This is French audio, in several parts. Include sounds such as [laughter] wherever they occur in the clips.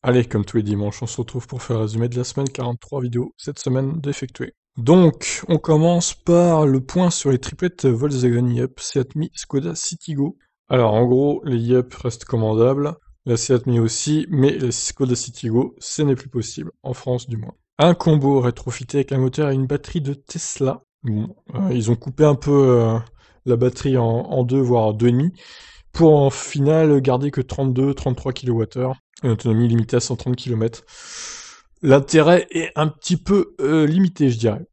Allez, comme tous les dimanches, on se retrouve pour faire un résumé de la semaine 43 vidéos cette semaine d'effectuer. Donc, on commence par le point sur les triplettes Volkswagen Yep, Seat Mi, Skoda, Citigo. Alors, en gros, les Yep restent commandables, la Seat Mi aussi, mais la Skoda Citigo, ce n'est plus possible, en France du moins. Un combo rétrofité avec un moteur et une batterie de Tesla. Euh, ils ont coupé un peu euh, la batterie en, deux, voire deux et demi pour en final garder que 32-33 kWh, une autonomie limitée à 130 km. L'intérêt est un petit peu euh, limité, je dirais.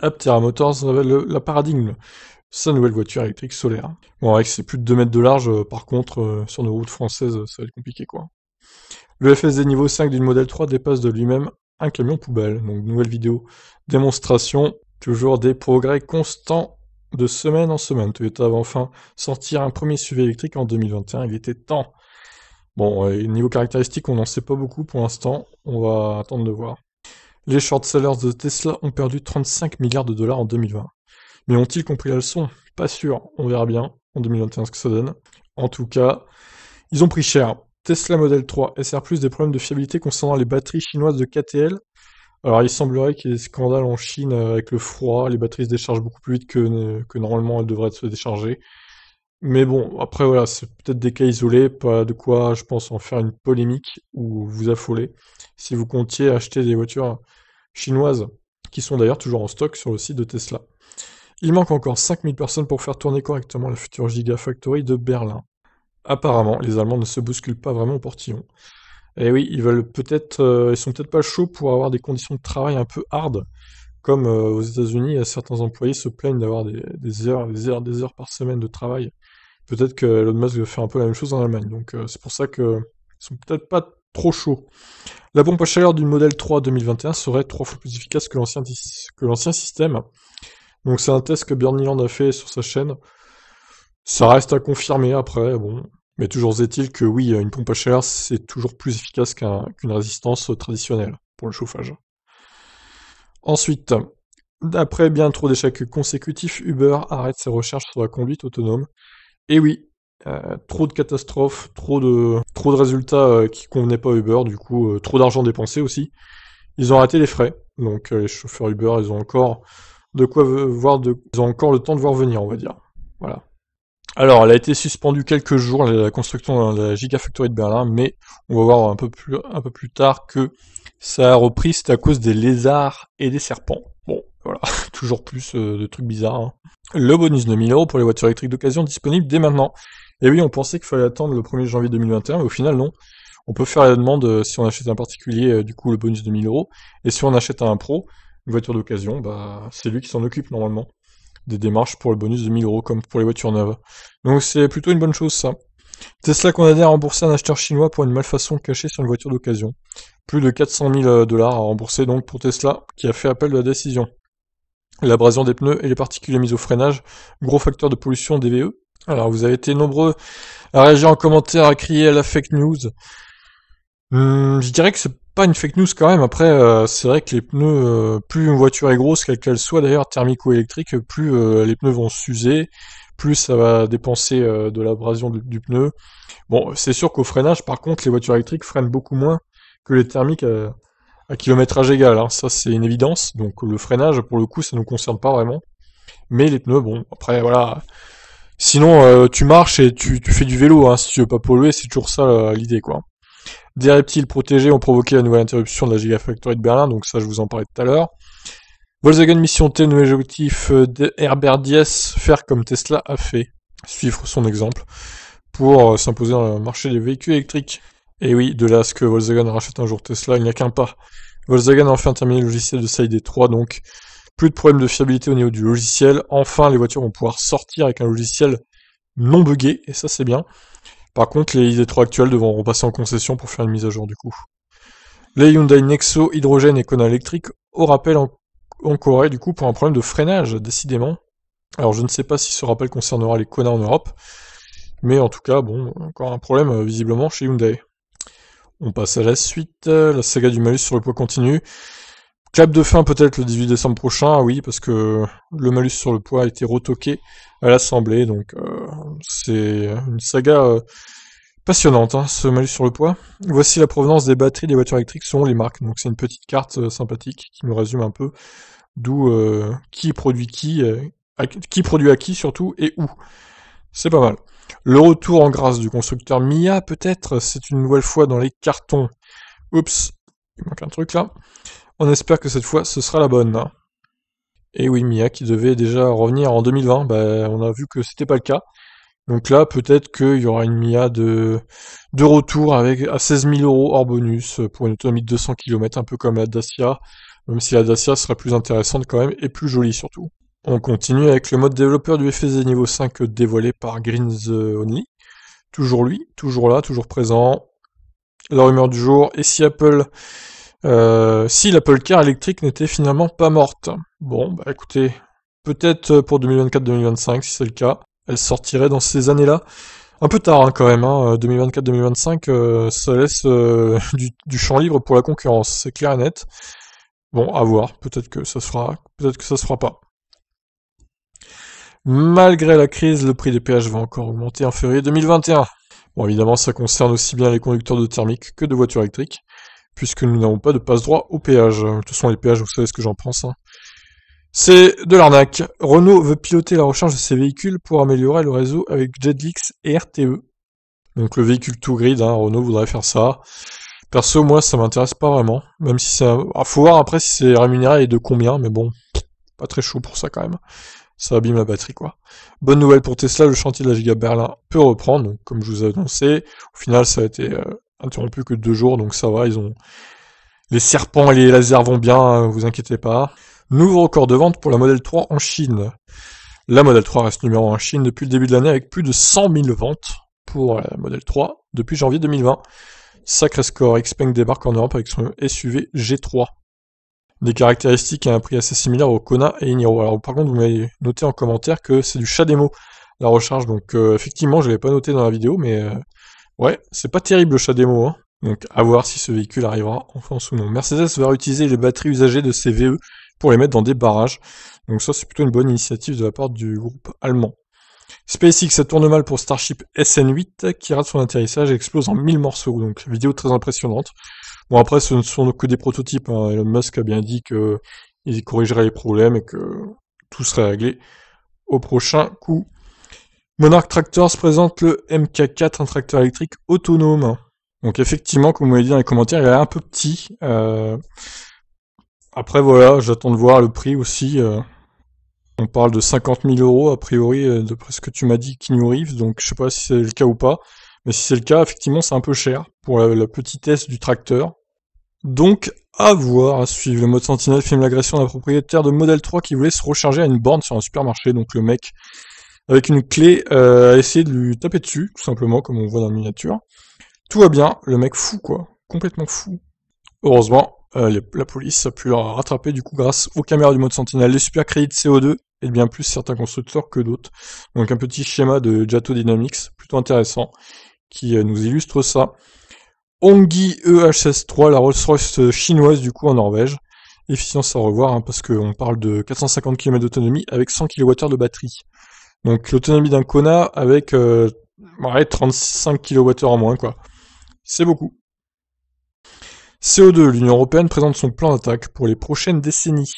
Aptera Motors euh, la paradigme, sa nouvelle voiture électrique solaire. Bon, avec ses plus de 2 mètres de large, euh, par contre, sur nos routes françaises, ça va être compliqué, quoi. Le FSD niveau 5 d'une modèle 3 dépasse de lui-même un camion poubelle. Donc, nouvelle vidéo démonstration, toujours des progrès constants de semaine en semaine. tu va enfin sortir un premier SUV électrique en 2021. Il était temps. Bon, niveau caractéristique, on n'en sait pas beaucoup pour l'instant. On va attendre de voir. Les short sellers de Tesla ont perdu 35 milliards de dollars en 2020. Mais ont-ils compris la leçon Pas sûr. On verra bien en 2021 ce que ça donne. En tout cas, ils ont pris cher. Tesla Model 3 SR+, des problèmes de fiabilité concernant les batteries chinoises de KTL alors, il semblerait qu'il y ait des scandales en Chine avec le froid, les batteries se déchargent beaucoup plus vite que, normalement elles devraient se décharger. Mais bon, après, voilà, c'est peut-être des cas isolés, pas de quoi, je pense, en faire une polémique ou vous affoler si vous comptiez acheter des voitures chinoises, qui sont d'ailleurs toujours en stock sur le site de Tesla. Il manque encore 5000 personnes pour faire tourner correctement la future Gigafactory de Berlin. Apparemment, les Allemands ne se bousculent pas vraiment au portillon. Eh oui, ils veulent peut-être, euh, ils sont peut-être pas chauds pour avoir des conditions de travail un peu hard, comme euh, aux États-Unis, euh, certains employés se plaignent d'avoir des, heures, des heures, des heures par semaine de travail. Peut-être que Elon Musk veut faire un peu la même chose en Allemagne. Donc c'est pour ça qu'ils sont peut-être pas trop chauds. La pompe à chaleur du modèle 3 2021 serait trois fois plus efficace que l'ancien que l'ancien système. Donc c'est un test que Bernie Land a fait sur sa chaîne. Ça reste à confirmer après. Bon, mais toujours est-il que oui, une pompe à chaleur, c'est toujours plus efficace qu'une résistance traditionnelle pour le chauffage. Ensuite, d'après bien trop d'échecs consécutifs, Uber arrête ses recherches sur la conduite autonome. Et oui, euh, trop de catastrophes, trop de, trop de résultats euh, qui convenaient pas à Uber, du coup, euh, trop d'argent dépensé aussi. Ils ont arrêté les frais. Donc les chauffeurs Uber, ils ont encore de quoi voir de, ils ont encore le temps de voir venir, on va dire. Voilà. Alors, elle a été suspendue quelques jours, la construction de la Gigafactory de Berlin, mais on va voir un peu plus, un peu plus tard que ça a repris, c'est à cause des lézards et des serpents. Bon, voilà, [laughs] toujours plus euh, de trucs bizarres. Hein. Le bonus de 1000 euros pour les voitures électriques d'occasion disponible dès maintenant. Et eh oui, on pensait qu'il fallait attendre le 1er janvier 2021, mais au final, non. On peut faire la demande euh, si on achète un particulier, euh, du coup, le bonus de 1000 euros. Et si on achète un pro, une voiture d'occasion, bah, c'est lui qui s'en occupe normalement des démarches pour le bonus de 1000 euros comme pour les voitures neuves. Donc c'est plutôt une bonne chose ça. Tesla condamné à rembourser un acheteur chinois pour une malfaçon cachée sur une voiture d'occasion. Plus de 400 000 euh, dollars à rembourser donc pour Tesla qui a fait appel de la décision. L'abrasion des pneus et les particules mises au freinage, gros facteur de pollution des VE. Alors vous avez été nombreux à réagir en commentaire, à crier à la fake news. Hmm, je dirais que c'est pas une fake news quand même. Après, euh, c'est vrai que les pneus, euh, plus une voiture est grosse, quelle qu'elle soit d'ailleurs, thermico électrique, plus euh, les pneus vont s'user, plus ça va dépenser de l'abrasion du, pneu. Bon, c'est sûr qu'au freinage, par contre, les voitures électriques freinent beaucoup moins que les thermiques à, kilométrage égal. Hein. Ça, c'est une évidence. Donc le freinage, pour le coup, ça ne nous concerne pas vraiment. Mais les pneus, bon, après, voilà. Sinon, tu marches et tu, tu fais du vélo. Hein. Si tu veux pas polluer, c'est toujours ça l'idée, quoi. Des reptiles protégés ont provoqué la nouvelle interruption de la Gigafactory de Berlin, donc ça je vous en parlais tout à l'heure. Volkswagen Mission T, nouvel objectif euh, d'Herbert Diess, faire comme Tesla a fait, suivre son exemple, pour euh, s'imposer dans le marché des véhicules électriques. Et oui, de là à ce que Volkswagen rachète un jour Tesla, il n'y a qu'un pas. Volkswagen a enfin terminé le logiciel de Side 3 donc plus de problèmes de fiabilité au niveau du logiciel. Enfin, les voitures vont pouvoir sortir avec un logiciel non buggé, et ça c'est bien. Par contre, les ID3 actuels devront repasser en concession pour faire une mise à jour du coup. Les Hyundai Nexo hydrogène et Kona électrique au rappel en, Corée du coup pour un problème de freinage, décidément. Alors je ne sais pas si ce rappel concernera les Kona en Europe, mais en tout cas, bon, encore un problème euh, visiblement chez Hyundai. On passe à la suite, euh, la saga du malus sur le poids continue. Clap de fin peut-être le 18 décembre prochain, ah oui, parce que le malus sur le poids a été retoqué à l'Assemblée, donc euh, c'est euh, une saga euh, passionnante, ce hein, malus sur le poids. Voici la provenance des batteries des voitures électriques selon les marques. Donc c'est une petite carte euh, sympathique qui nous résume un peu d'où qui produit qui, qui produit à qui surtout et où. C'est pas mal. Le retour en grâce du constructeur Mia, peut-être, c'est une nouvelle fois dans les cartons. Oups, il manque un truc là. On espère que cette fois ce sera la bonne. Hein. Et oui, Mia qui devait déjà revenir en 2020, bah, on a vu que c'était pas le cas. Donc là, peut-être qu'il y aura une Mia de, de retour avec, à 16 000 euros hors bonus pour une autonomie de 200 km, un peu comme la Dacia, même si la Dacia serait plus intéressante quand même et plus jolie surtout. On continue avec le mode développeur du FSD niveau 5 dévoilé par Greens Only. Toujours lui, toujours là, toujours présent. La rumeur du jour, et si Apple euh, si l'Apple Car électrique n'était finalement pas morte. Bon, bah écoutez, peut-être pour 2024-2025 si c'est le cas elle sortirait dans ces années-là. Un peu tard hein, quand même, hein, 2024-2025, euh, euh, ça laisse euh, [laughs] du, du, champ libre pour la concurrence, c'est clair et net. Bon, à voir, peut-être que ça se fera, peut-être que ça se fera pas. Malgré la crise, le prix des péages va encore augmenter en février 2021. Bon, évidemment, ça concerne aussi bien les conducteurs de thermique que de voitures électriques, puisque nous n'avons pas de passe-droit au péage. De toute façon, les péages, vous savez ce que j'en pense. Hein. C'est de l'arnaque. Renault veut piloter la recharge de ses véhicules pour améliorer le réseau avec Jetlix et RTE. Donc le véhicule tout grid, hein, Renault voudrait faire ça. Perso, moi, ça m'intéresse pas vraiment. Même si ça... à ah, faut voir après si c'est rémunéré et de combien, mais bon, pas très chaud pour ça quand même. Ça abîme la batterie, quoi. Bonne nouvelle pour Tesla, le chantier de la Giga Berlin peut reprendre, donc, comme je vous ai annoncé. Au final, ça a été euh, interrompu que deux jours, donc ça va, ils ont... Les serpents et les lasers vont bien, hein, vous inquiétez pas. Nouveau record de vente pour la Model 3 en Chine. La Model 3 reste numéro 1 en Chine depuis le début de l'année avec plus de 100 000 ventes pour la Model 3 depuis janvier 2020. Sacré score, Xpeng débarque en Europe avec son SUV G3. Des caractéristiques à un prix assez similaire au Kona et Niro. Alors par contre, vous m'avez noté en commentaire que c'est du chat démo la recharge, donc euh, effectivement, je ne l'ai pas noté dans la vidéo, mais euh, ouais, c'est pas terrible le chat démo. Hein. Donc à voir si ce véhicule arrivera en France ou non. Mercedes va réutiliser les batteries usagées de ses VE pour les mettre dans des barrages. Donc ça, c'est plutôt une bonne initiative de la part du groupe allemand. SpaceX, ça tourne mal pour Starship SN8 qui rate son atterrissage et explose en mille morceaux. Donc vidéo très impressionnante. Bon après, ce ne sont que des prototypes. Hein. Elon Musk a bien dit qu'il corrigerait les problèmes et que tout serait réglé au prochain coup. Monarch Tractors présente le MK4, un tracteur électrique autonome. Donc effectivement, comme vous m'avez dit dans les commentaires, il est un peu petit. Euh, après, voilà, j'attends de voir le prix aussi. Euh, on parle de 50 000 euros, a priori, euh, d'après ce que tu m'as dit, nous donc je sais pas si c'est le cas ou pas. Mais si c'est le cas, effectivement, c'est un peu cher pour la, petitesse du tracteur. Donc, à voir, à suivre. Le mode sentinelle filme l'agression d'un propriétaire de Model 3 qui voulait se recharger à une borne sur un supermarché. Donc, le mec, avec une clé, euh, a essayé de lui taper dessus, tout simplement, comme on voit dans la miniature. Tout va bien, le mec fou, quoi. Complètement fou. Heureusement, euh, la police a pu rattraper du coup grâce aux caméras du mode Sentinel les super crédits de CO2 et bien plus certains constructeurs que d'autres. Donc un petit schéma de Jato Dynamics plutôt intéressant qui euh, nous illustre ça. Ongi EHS3, la Rolls-Royce chinoise du coup en Norvège. Efficience à revoir hein, parce qu'on parle de 450 km d'autonomie avec 100 kWh de batterie. Donc l'autonomie d'un Kona avec euh, 35 kWh en moins quoi. C'est beaucoup. CO2, l'Union européenne présente son plan d'attaque pour les prochaines décennies.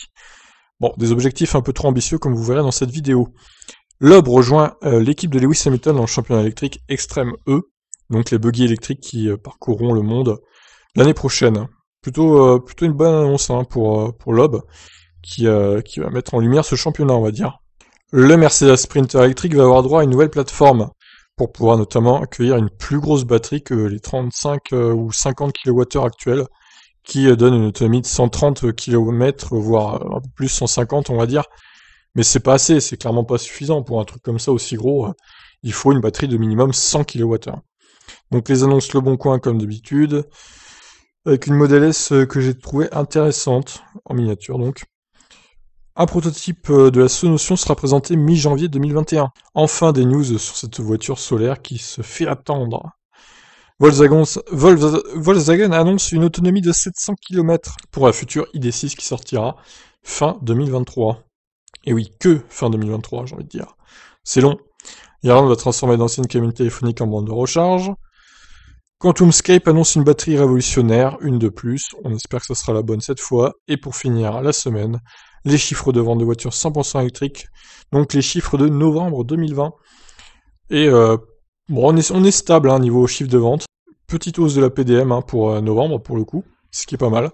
Bon, des objectifs un peu trop ambitieux comme vous verrez dans cette vidéo. L'Ob rejoint euh, l'équipe de Lewis Hamilton dans le championnat électrique Extreme E, donc les buggy électriques qui euh, parcourront le monde l'année prochaine. Plutôt, euh, plutôt une bonne annonce hein, pour, pour l'Ob, qui, qui va mettre en lumière ce championnat, on va dire. Le Mercedes Sprinter électrique va avoir droit à une nouvelle plateforme pour pouvoir notamment accueillir une plus grosse batterie que les 35 euh, ou 50 kWh actuels, qui euh, donne une autonomie de 130 km, voire euh, un peu plus 150 on va dire. Mais c'est pas assez, c'est clairement pas suffisant pour un truc comme ça aussi gros. Il faut une batterie de minimum 100 kWh. Donc les annonces Le Bon Coin comme d'habitude, avec une modèle S que j'ai trouvé intéressante, en miniature donc. Un prototype euh, de la Sonotion sera présenté mi-janvier 2021. Enfin des news sur cette voiture solaire qui se fait attendre. Volkswagen, annonce une autonomie de 700 km pour la future ID6 qui sortira fin 2023. Et oui, que fin 2023, j'ai envie de dire. C'est long. Yaron va transformer d'anciennes cabines téléphoniques en bande de recharge. QuantumScape annonce une batterie révolutionnaire, une de plus. On espère que ce sera la bonne cette fois. Et pour finir la semaine, les chiffres de vente de voitures 100% électriques, donc les chiffres de novembre 2020. Et euh, on est, stable hein, niveau chiffre de vente. Petite hausse de la PDM hein, pour euh, novembre pour le coup, ce qui est pas mal.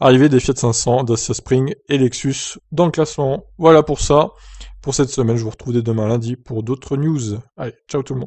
Arrivée des Fiat 500, Dacia Spring et Lexus dans le classement. Voilà pour ça. Pour cette semaine, je vous retrouve dès demain lundi pour d'autres news. Allez, ciao tout le monde.